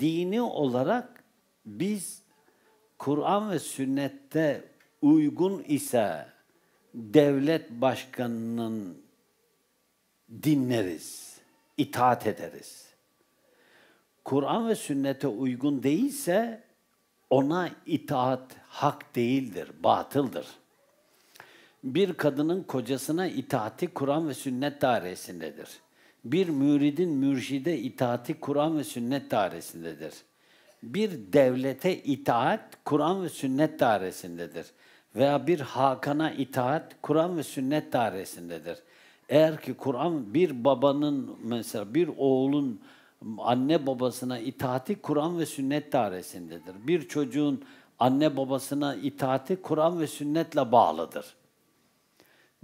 dini olarak biz Kur'an ve sünnette uygun ise devlet başkanının dinleriz, itaat ederiz. Kur'an ve sünnete uygun değilse ona itaat hak değildir, batıldır. Bir kadının kocasına itaati Kur'an ve sünnet dairesindedir bir müridin mürşide itaati Kur'an ve sünnet dairesindedir. Bir devlete itaat Kur'an ve sünnet dairesindedir. Veya bir Hakan'a itaat Kur'an ve sünnet dairesindedir. Eğer ki Kur'an bir babanın mesela bir oğlun anne babasına itaati Kur'an ve sünnet dairesindedir. Bir çocuğun anne babasına itaati Kur'an ve sünnetle bağlıdır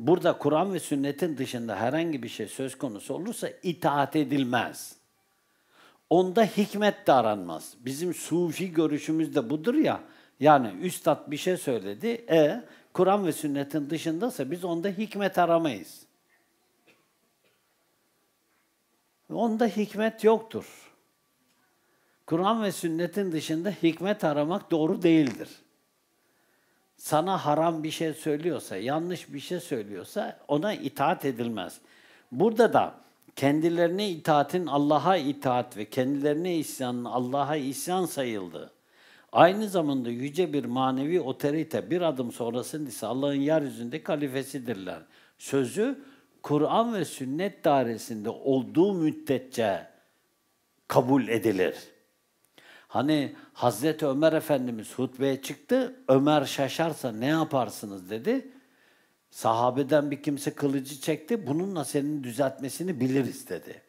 burada Kur'an ve sünnetin dışında herhangi bir şey söz konusu olursa itaat edilmez. Onda hikmet de aranmaz. Bizim sufi görüşümüz de budur ya. Yani üstad bir şey söyledi. E Kur'an ve sünnetin dışındaysa biz onda hikmet aramayız. Onda hikmet yoktur. Kur'an ve sünnetin dışında hikmet aramak doğru değildir sana haram bir şey söylüyorsa, yanlış bir şey söylüyorsa ona itaat edilmez. Burada da kendilerine itaatin Allah'a itaat ve kendilerine isyanın Allah'a isyan sayıldı. Aynı zamanda yüce bir manevi otorite bir adım sonrasında ise Allah'ın yeryüzünde kalifesidirler. Sözü Kur'an ve sünnet dairesinde olduğu müddetçe kabul edilir.'' Hani Hazreti Ömer Efendimiz hutbeye çıktı, Ömer şaşarsa ne yaparsınız dedi. Sahabeden bir kimse kılıcı çekti, bununla senin düzeltmesini biliriz dedi.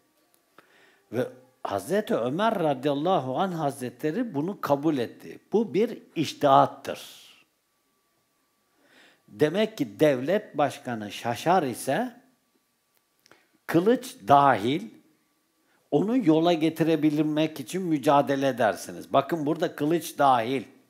Ve Hazreti Ömer radıyallahu anh hazretleri bunu kabul etti. Bu bir iştihattır. Demek ki devlet başkanı şaşar ise kılıç dahil onu yola getirebilmek için mücadele edersiniz. Bakın burada kılıç dahil.